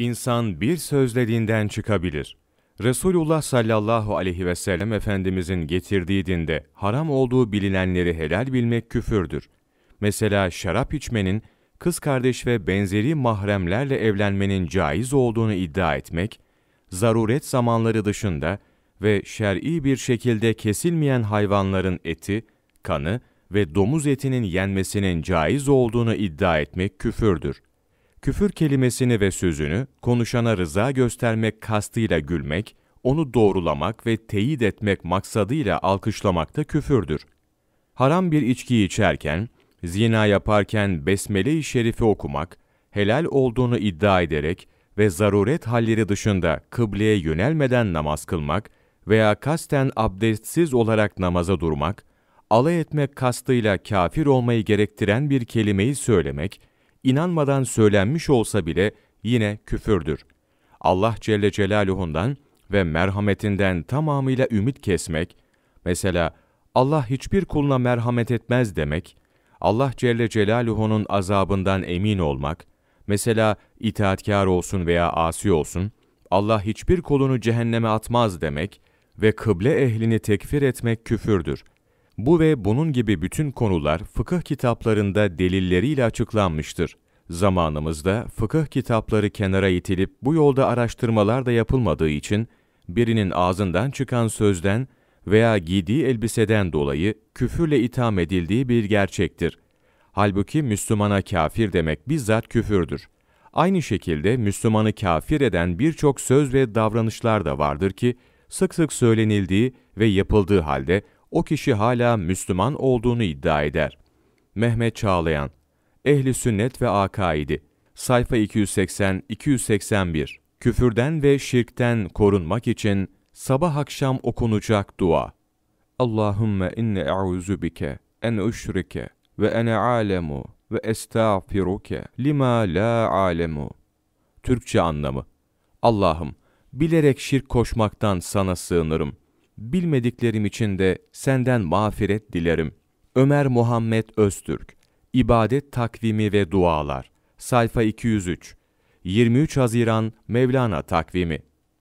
İnsan bir sözle dinden çıkabilir. Resulullah sallallahu aleyhi ve sellem Efendimizin getirdiği dinde haram olduğu bilinenleri helal bilmek küfürdür. Mesela şarap içmenin, kız kardeş ve benzeri mahremlerle evlenmenin caiz olduğunu iddia etmek, zaruret zamanları dışında ve şer'i bir şekilde kesilmeyen hayvanların eti, kanı ve domuz etinin yenmesinin caiz olduğunu iddia etmek küfürdür küfür kelimesini ve sözünü konuşana rıza göstermek kastıyla gülmek, onu doğrulamak ve teyit etmek maksadıyla alkışlamak da küfürdür. Haram bir içki içerken, zina yaparken besmele-i şerifi okumak, helal olduğunu iddia ederek ve zaruret halleri dışında kıbleye yönelmeden namaz kılmak veya kasten abdestsiz olarak namaza durmak, alay etmek kastıyla kafir olmayı gerektiren bir kelimeyi söylemek, inanmadan söylenmiş olsa bile yine küfürdür. Allah Celle Celaluhu'ndan ve merhametinden tamamıyla ümit kesmek, mesela Allah hiçbir kuluna merhamet etmez demek, Allah Celle Celaluhu'nun azabından emin olmak, mesela itaatkar olsun veya asi olsun, Allah hiçbir kulunu cehenneme atmaz demek ve kıble ehlini tekfir etmek küfürdür. Bu ve bunun gibi bütün konular fıkıh kitaplarında delilleriyle açıklanmıştır. Zamanımızda fıkıh kitapları kenara itilip bu yolda araştırmalar da yapılmadığı için birinin ağzından çıkan sözden veya giydiği elbiseden dolayı küfürle itham edildiği bir gerçektir. Halbuki Müslümana kafir demek bizzat küfürdür. Aynı şekilde Müslümanı kafir eden birçok söz ve davranışlar da vardır ki sık sık söylenildiği ve yapıldığı halde o kişi hala Müslüman olduğunu iddia eder. Mehmet Çağlayan, Ehli Sünnet ve Akaidi, sayfa 280-281, Küfürden ve şirkten korunmak için sabah akşam okunacak dua. Allahümme inne e'uzu bike en üşrike ve ene alemu ve estağfiruke lima la alemu. Türkçe anlamı. Allah'ım bilerek şirk koşmaktan sana sığınırım bilmediklerim için de senden mağfiret dilerim. Ömer Muhammed Öztürk İbadet Takvimi ve Dualar Sayfa 203 23 Haziran Mevlana Takvimi